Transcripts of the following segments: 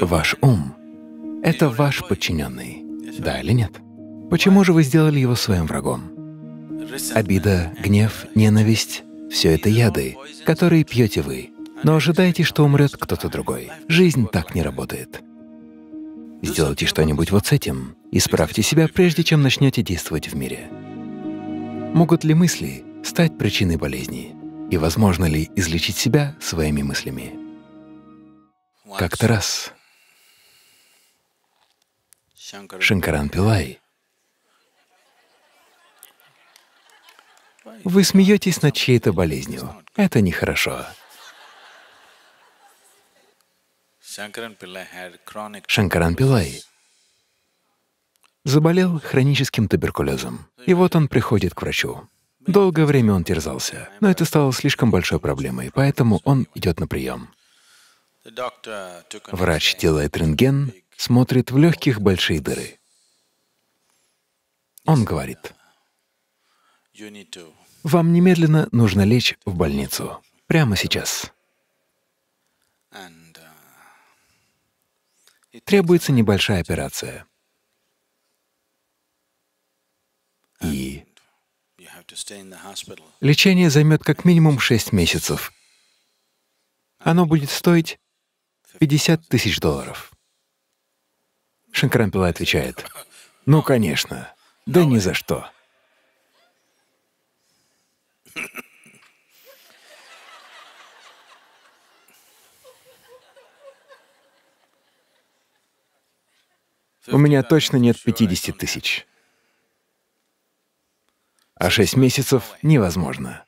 Ваш ум — это ваш подчиненный, да или нет? Почему же вы сделали его своим врагом? Обида, гнев, ненависть — все это яды, которые пьете вы, но ожидаете, что умрет кто-то другой. Жизнь так не работает. Сделайте что-нибудь вот с этим. Исправьте себя, прежде чем начнете действовать в мире. Могут ли мысли стать причиной болезни? и возможно ли излечить себя своими мыслями. Как-то раз Шанкаран Пилай Вы смеетесь над чьей-то болезнью. Это нехорошо. Шанкаран Пилай заболел хроническим туберкулезом. И вот он приходит к врачу. Долгое время он терзался, но это стало слишком большой проблемой, поэтому он идет на прием. Врач делает рентген, смотрит в легких большие дыры. Он говорит, «Вам немедленно нужно лечь в больницу. Прямо сейчас». Требуется небольшая операция. Лечение займет как минимум 6 месяцев. Оно будет стоить 50 тысяч долларов. Шинкрампила отвечает, «Ну, конечно, да ни за что». У меня точно нет 50 тысяч а шесть месяцев невозможно.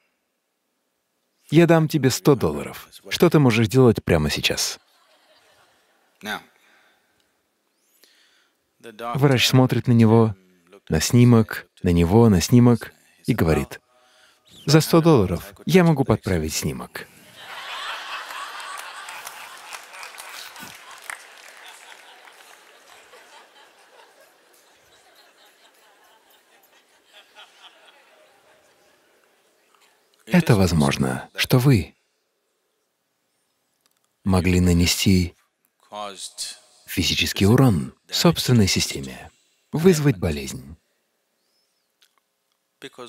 Я дам тебе 100 долларов. Что ты можешь делать прямо сейчас? Врач смотрит на него, на снимок, на него, на снимок и говорит, «За 100 долларов я могу подправить снимок». Это возможно, что вы могли нанести физический урон собственной системе, вызвать болезнь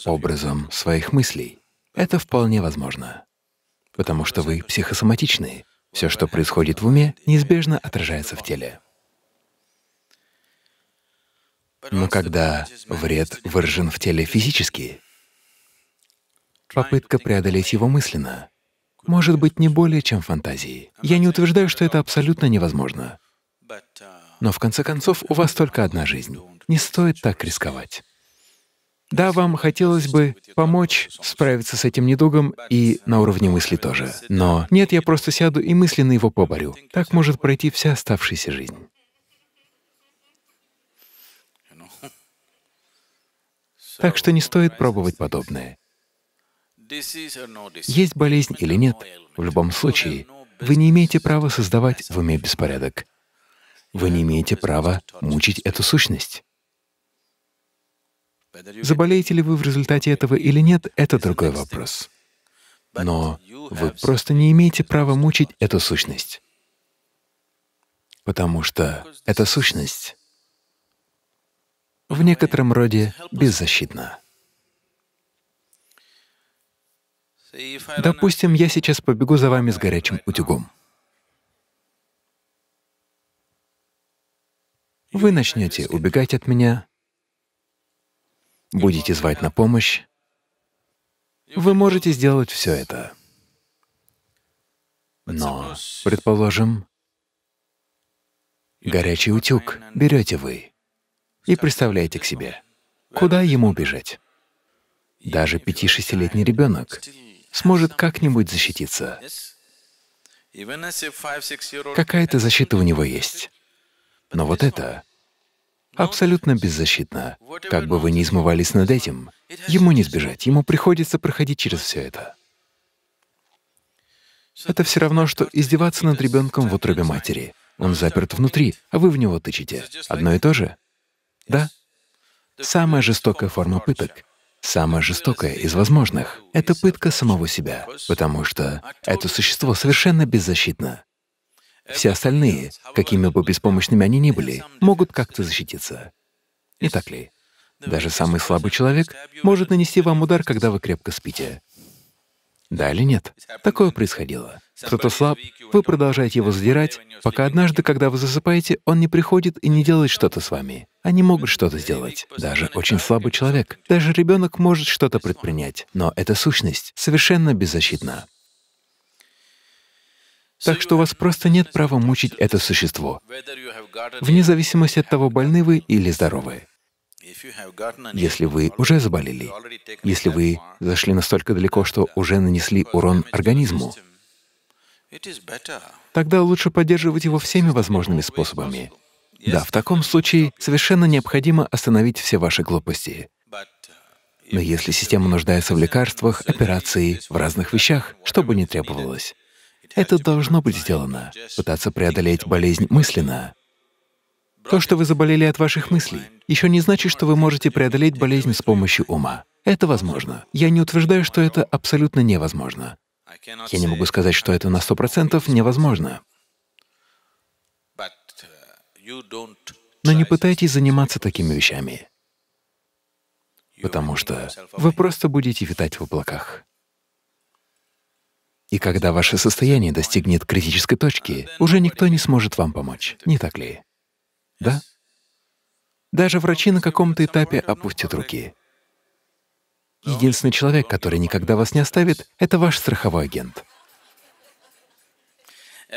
образом своих мыслей. Это вполне возможно, потому что вы психосоматичны. Все, что происходит в уме, неизбежно отражается в теле. Но когда вред выражен в теле физически, попытка преодолеть его мысленно может быть не более чем фантазией. Я не утверждаю, что это абсолютно невозможно. Но в конце концов у вас только одна жизнь. Не стоит так рисковать. Да, вам хотелось бы помочь справиться с этим недугом и на уровне мысли тоже. Но нет, я просто сяду и мысленно его поборю. Так может пройти вся оставшаяся жизнь. Так что не стоит пробовать подобное. Есть болезнь или нет, в любом случае, вы не имеете права создавать в уме беспорядок. Вы не имеете права мучить эту сущность. Заболеете ли вы в результате этого или нет, это другой вопрос. Но вы просто не имеете права мучить эту сущность, потому что эта сущность в некотором роде беззащитна. Допустим, я сейчас побегу за вами с горячим утюгом. Вы начнете убегать от меня, будете звать на помощь. Вы можете сделать все это. Но, предположим, горячий утюг берете вы и представляете к себе, куда ему бежать. Даже пяти-шестилетний ребенок сможет как-нибудь защититься. Какая-то защита у него есть. Но вот это абсолютно беззащитно. Как бы вы ни измывались над этим, ему не сбежать, ему приходится проходить через все это. Это все равно, что издеваться над ребенком в утробе матери. Он заперт внутри, а вы в него тычете. Одно и то же? Да. Самая жестокая форма пыток Самое жестокое из возможных — это пытка самого себя, потому что это существо совершенно беззащитно. Все остальные, какими бы беспомощными они ни были, могут как-то защититься. Не так ли? Даже самый слабый человек может нанести вам удар, когда вы крепко спите. Да или нет? Такое происходило. Кто-то слаб, вы продолжаете его задирать, пока однажды, когда вы засыпаете, он не приходит и не делает что-то с вами. Они могут что-то сделать. Даже очень слабый человек, даже ребенок может что-то предпринять, но эта сущность совершенно беззащитна. Так что у вас просто нет права мучить это существо, вне зависимости от того, больны вы или здоровы. Если вы уже заболели, если вы зашли настолько далеко, что уже нанесли урон организму, тогда лучше поддерживать его всеми возможными способами. Да, в таком случае совершенно необходимо остановить все ваши глупости. Uh, Но если система нуждается в лекарствах, операции, в разных вещах, что бы ни требовалось, это должно быть сделано. Пытаться преодолеть болезнь мысленно — то, что вы заболели от ваших мыслей, еще не значит, что вы можете преодолеть болезнь с помощью ума. Это возможно. Я не утверждаю, что это абсолютно невозможно. Я не могу сказать, что это на сто процентов невозможно. Но не пытайтесь заниматься такими вещами, потому что вы просто будете витать в облаках. И когда ваше состояние достигнет критической точки, уже никто не сможет вам помочь, не так ли? Да? Даже врачи на каком-то этапе опустят руки. Единственный человек, который никогда вас не оставит, — это ваш страховой агент.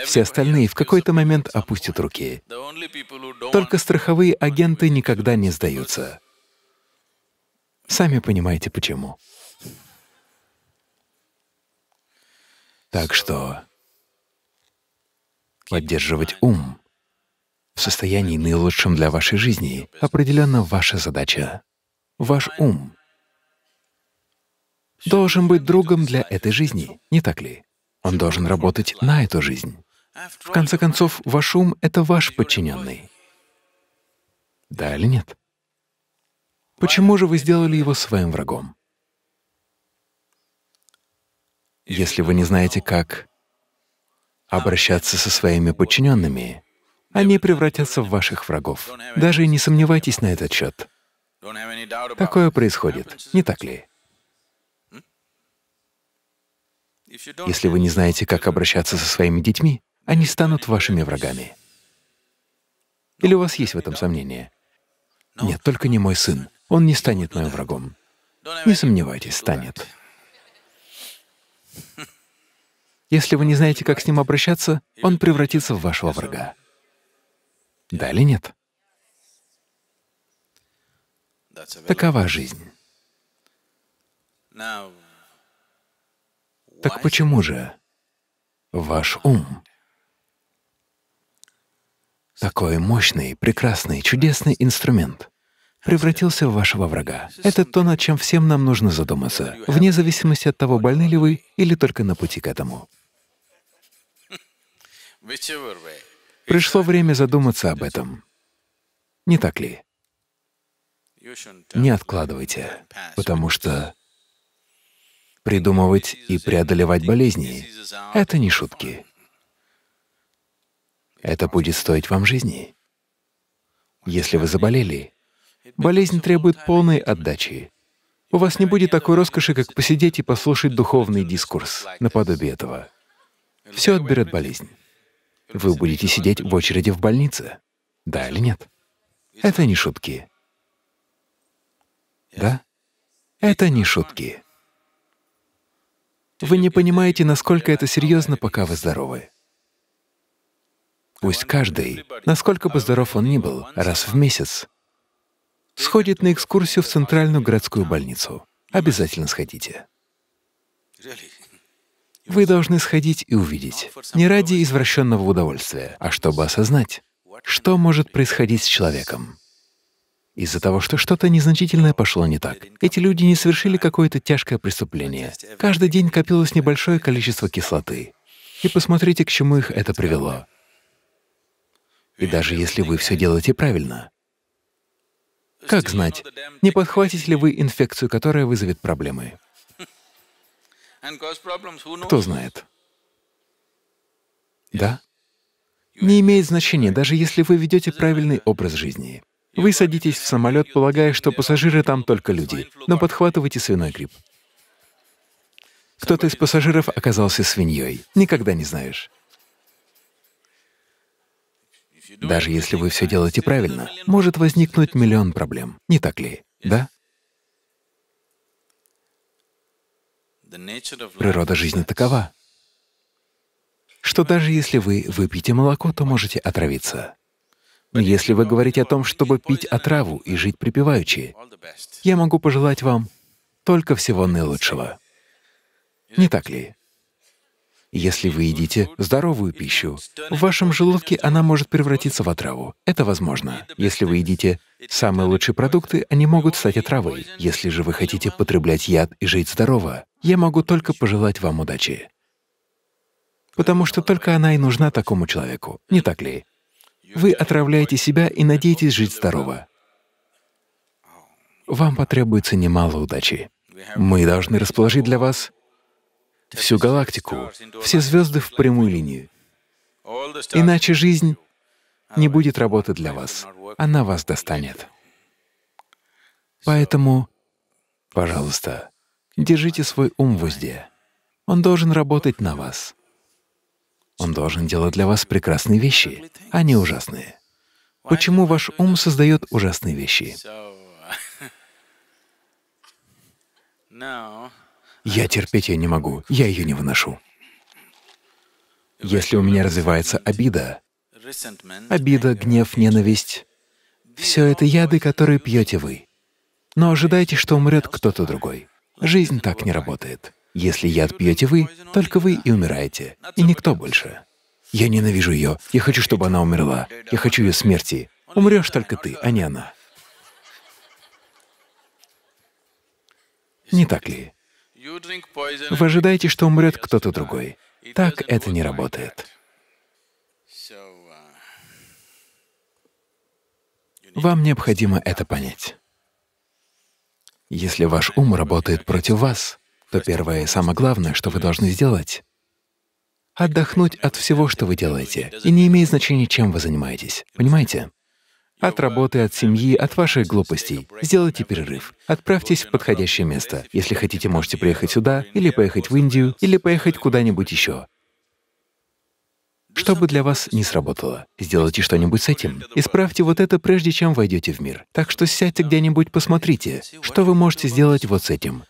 Все остальные в какой-то момент опустят руки. Только страховые агенты никогда не сдаются. Сами понимаете, почему. Так что поддерживать ум, в состоянии наилучшем для вашей жизни, определенно ваша задача. Ваш ум должен быть другом для этой жизни, не так ли? Он должен работать на эту жизнь. В конце концов, ваш ум — это ваш подчиненный. Да или нет? Почему же вы сделали его своим врагом? Если вы не знаете, как обращаться со своими подчиненными, они превратятся в ваших врагов. Даже не сомневайтесь на этот счет. Такое происходит, не так ли? Если вы не знаете, как обращаться со своими детьми, они станут вашими врагами. Или у вас есть в этом сомнения? Нет, только не мой сын. Он не станет моим врагом. Не сомневайтесь, станет. Если вы не знаете, как с ним обращаться, он превратится в вашего врага. Да или нет? Такова жизнь. Так почему же ваш ум такой мощный, прекрасный, чудесный инструмент превратился в вашего врага. Это то, над чем всем нам нужно задуматься, вне зависимости от того, больны ли вы или только на пути к этому. Пришло время задуматься об этом. Не так ли? Не откладывайте, потому что придумывать и преодолевать болезни — это не шутки. Это будет стоить вам жизни. Если вы заболели, болезнь требует полной отдачи. У вас не будет такой роскоши, как посидеть и послушать духовный дискурс наподобие этого. Все отберет болезнь вы будете сидеть в очереди в больнице. Да или нет? Это не шутки. Да? Это не шутки. Вы не понимаете, насколько это серьезно, пока вы здоровы. Пусть каждый, насколько бы здоров он ни был, раз в месяц сходит на экскурсию в центральную городскую больницу. Обязательно сходите. Вы должны сходить и увидеть. Не ради извращенного удовольствия, а чтобы осознать, что может происходить с человеком из-за того, что что-то незначительное пошло не так. Эти люди не совершили какое-то тяжкое преступление. Каждый день копилось небольшое количество кислоты. И посмотрите, к чему их это привело. И даже если вы все делаете правильно, как знать, не подхватите ли вы инфекцию, которая вызовет проблемы? Кто знает? Да? Не имеет значения, даже если вы ведете правильный образ жизни. Вы садитесь в самолет, полагая, что пассажиры там только люди, но подхватываете свиной грипп. Кто-то из пассажиров оказался свиньей. Никогда не знаешь. Даже если вы все делаете правильно, может возникнуть миллион проблем, не так ли? Да? Природа жизни такова, что даже если вы выпьете молоко, то можете отравиться. Но если вы говорите о том, чтобы пить отраву и жить припеваючи, я могу пожелать вам только всего наилучшего. Не так ли? Если вы едите здоровую пищу, в вашем желудке она может превратиться в отраву. Это возможно. Если вы едите самые лучшие продукты, они могут стать отравой. Если же вы хотите потреблять яд и жить здорово, я могу только пожелать вам удачи. Потому что только она и нужна такому человеку, не так ли? Вы отравляете себя и надеетесь жить здорово. Вам потребуется немало удачи. Мы должны расположить для вас всю галактику, все звезды в прямую линию. Иначе жизнь не будет работать для вас, она вас достанет. Поэтому, пожалуйста, Держите свой ум в узде. Он должен работать на вас. Он должен делать для вас прекрасные вещи, а не ужасные. Почему ваш ум создает ужасные вещи? Я терпеть ее не могу, я ее не выношу. Если у меня развивается обида, обида, гнев, ненависть — все это яды, которые пьете вы. Но ожидайте, что умрет кто-то другой. Жизнь так не работает. Если яд пьете вы, только вы и умираете, и никто больше. Я ненавижу ее. Я хочу, чтобы она умерла. Я хочу ее смерти. Умрешь только ты, а не она. Не так ли? Вы ожидаете, что умрет кто-то другой. Так это не работает. Вам необходимо это понять. Если ваш ум работает против вас, то первое и самое главное, что вы должны сделать — отдохнуть от всего, что вы делаете, и не имеет значения, чем вы занимаетесь. Понимаете? От работы, от семьи, от ваших глупостей. Сделайте перерыв. Отправьтесь в подходящее место. Если хотите, можете приехать сюда, или поехать в Индию, или поехать куда-нибудь еще. Что бы для вас не сработало, сделайте что-нибудь с этим. Исправьте вот это, прежде чем войдете в мир. Так что сядьте где-нибудь, посмотрите, что вы можете сделать вот с этим.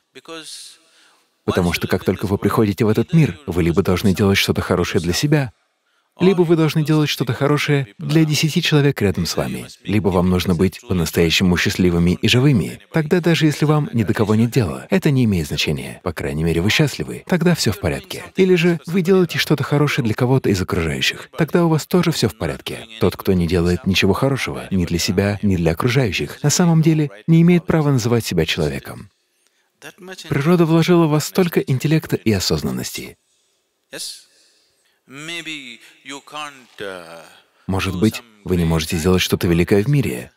Потому что как только вы приходите в этот мир, вы либо должны делать что-то хорошее для себя, либо вы должны делать что-то хорошее для десяти человек рядом с вами, либо вам нужно быть по-настоящему счастливыми и живыми. Тогда даже если вам ни до кого нет дела, это не имеет значения. По крайней мере, вы счастливы, тогда все в порядке. Или же вы делаете что-то хорошее для кого-то из окружающих, тогда у вас тоже все в порядке. Тот, кто не делает ничего хорошего ни для себя, ни для окружающих, на самом деле не имеет права называть себя человеком. Природа вложила в вас столько интеллекта и осознанности. Uh, Может быть, вы не можете сделать что-то великое в мире.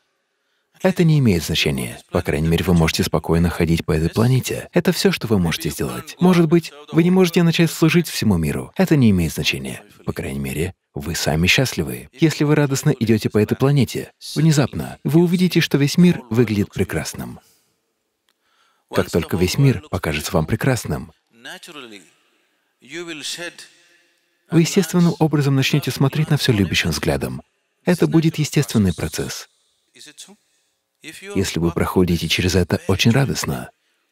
Это не имеет значения. По крайней мере, вы можете спокойно ходить по этой планете. Это все, что вы можете сделать. Может быть, вы не можете начать служить всему миру. Это не имеет значения. По крайней мере, вы сами счастливы. Если вы радостно идете по этой планете, внезапно вы увидите, что весь мир выглядит прекрасным. Как только весь мир покажется вам прекрасным, вы естественным образом начнете смотреть на все любящим взглядом. Это будет естественный процесс. Если вы проходите через это очень радостно,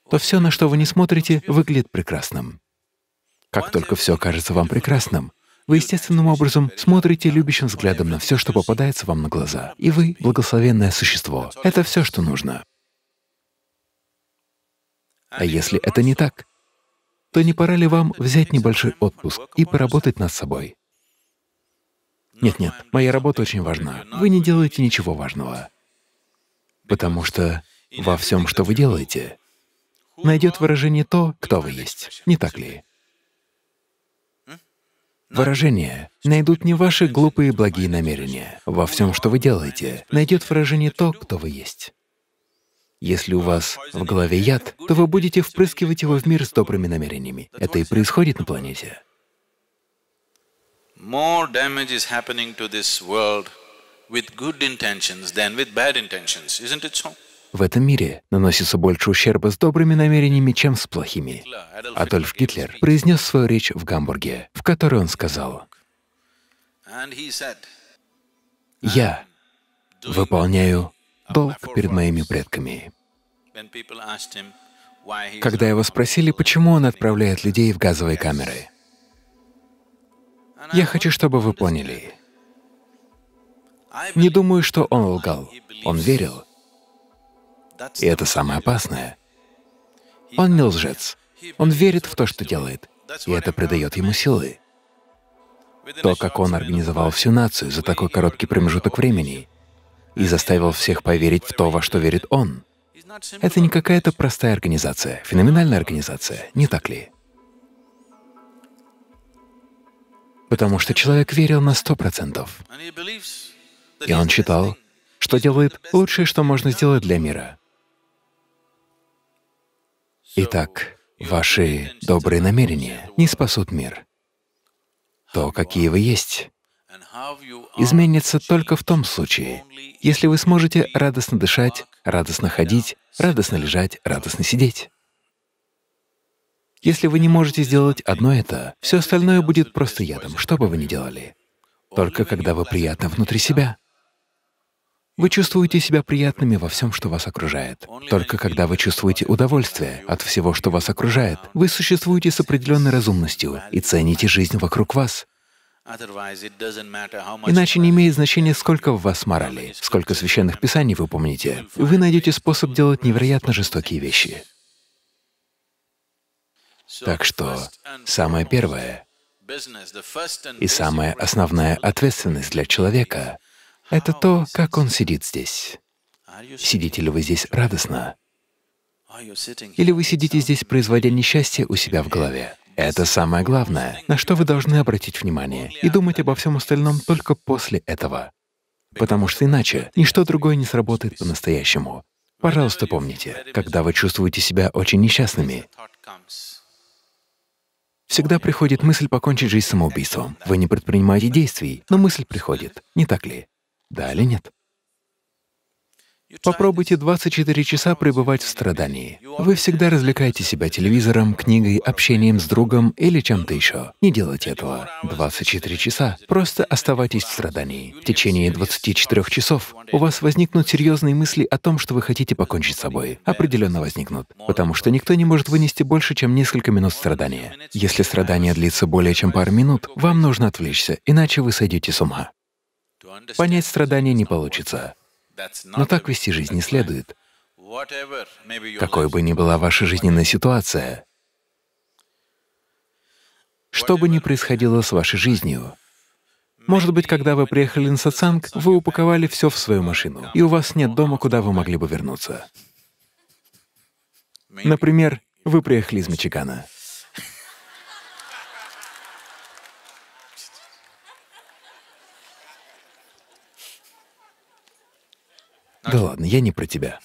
то все, на что вы не смотрите, выглядит прекрасным. Как только все кажется вам прекрасным, вы естественным образом смотрите любящим взглядом на все, что попадается вам на глаза, и вы — благословенное существо. Это все, что нужно. А если это не так, то не пора ли вам взять небольшой отпуск и поработать над собой? Нет-нет, моя работа очень важна. Вы не делаете ничего важного. Потому что во всем, что вы делаете, найдет выражение то, кто вы есть. Не так ли? Выражение найдут не ваши глупые благие намерения. Во всем, что вы делаете, найдет выражение то, кто вы есть. Если у вас в голове яд, то вы будете впрыскивать его в мир с добрыми намерениями. Это и происходит на планете. В этом мире наносится больше ущерба с добрыми намерениями, чем с плохими. Адольф Гитлер произнес свою речь в Гамбурге, в которой он сказал, «Я выполняю долг перед моими предками. Когда его спросили, почему он отправляет людей в газовые камеры, я хочу, чтобы вы поняли. Не думаю, что он лгал. Он верил. И это самое опасное. Он не лжец. Он верит в то, что делает. И это придает ему силы. То, как он организовал всю нацию за такой короткий промежуток времени, и заставил всех поверить в то, во что верит он. Это не какая-то простая организация, феноменальная организация, не так ли? Потому что человек верил на сто процентов. И он считал, что делает лучшее, что можно сделать для мира. Итак, ваши добрые намерения не спасут мир. То, какие вы есть, изменится только в том случае, если вы сможете радостно дышать, радостно ходить, радостно лежать, радостно сидеть. Если вы не можете сделать одно это, все остальное будет просто ядом, что бы вы ни делали. Только когда вы приятны внутри себя. Вы чувствуете себя приятными во всем, что вас окружает. Только когда вы чувствуете удовольствие от всего, что вас окружает, вы существуете с определенной разумностью и цените жизнь вокруг вас. Иначе не имеет значения, сколько в вас морали, сколько священных писаний вы помните. Вы найдете способ делать невероятно жестокие вещи. Так что самое первое и самая основная ответственность для человека — это то, как он сидит здесь. Сидите ли вы здесь радостно? Или вы сидите здесь, производя несчастье у себя в голове? Это самое главное, на что вы должны обратить внимание, и думать обо всем остальном только после этого. Потому что иначе ничто другое не сработает по-настоящему. Пожалуйста, помните, когда вы чувствуете себя очень несчастными, всегда приходит мысль покончить жизнь самоубийством. Вы не предпринимаете действий, но мысль приходит, не так ли? Да или нет? Попробуйте 24 часа пребывать в страдании. Вы всегда развлекаете себя телевизором, книгой, общением с другом или чем-то еще. Не делайте этого. 24 часа. Просто оставайтесь в страдании. В течение 24 часов у вас возникнут серьезные мысли о том, что вы хотите покончить с собой. Определенно возникнут. Потому что никто не может вынести больше, чем несколько минут страдания. Если страдание длится более чем пару минут, вам нужно отвлечься, иначе вы сойдете с ума. Понять страдание не получится. Но так вести жизнь не следует. Какой бы ни была ваша жизненная ситуация, что бы ни происходило с вашей жизнью, может быть, когда вы приехали на сатсанг, вы упаковали все в свою машину, и у вас нет дома, куда вы могли бы вернуться. Например, вы приехали из Мичигана. А? Да ладно, я не про тебя.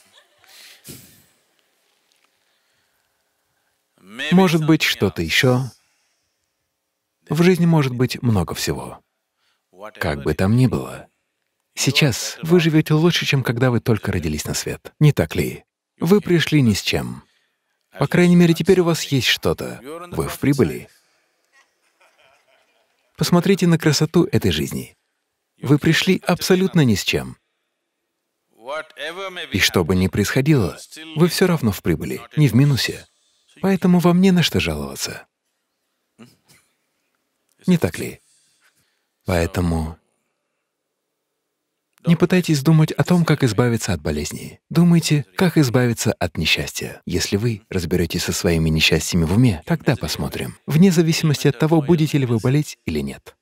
Может быть, что-то еще. В жизни может быть много всего. Как бы там ни было, сейчас вы живете лучше, чем когда вы только родились на свет. Не так ли? Вы пришли ни с чем. По крайней мере, теперь у вас есть что-то. Вы в прибыли. Посмотрите на красоту этой жизни. Вы пришли абсолютно ни с чем. И что бы ни происходило, вы все равно в прибыли, не в минусе. Поэтому вам не на что жаловаться. Не так ли? Поэтому не пытайтесь думать о том, как избавиться от болезней. Думайте, как избавиться от несчастья. Если вы разберетесь со своими несчастьями в уме, тогда посмотрим, вне зависимости от того, будете ли вы болеть или нет.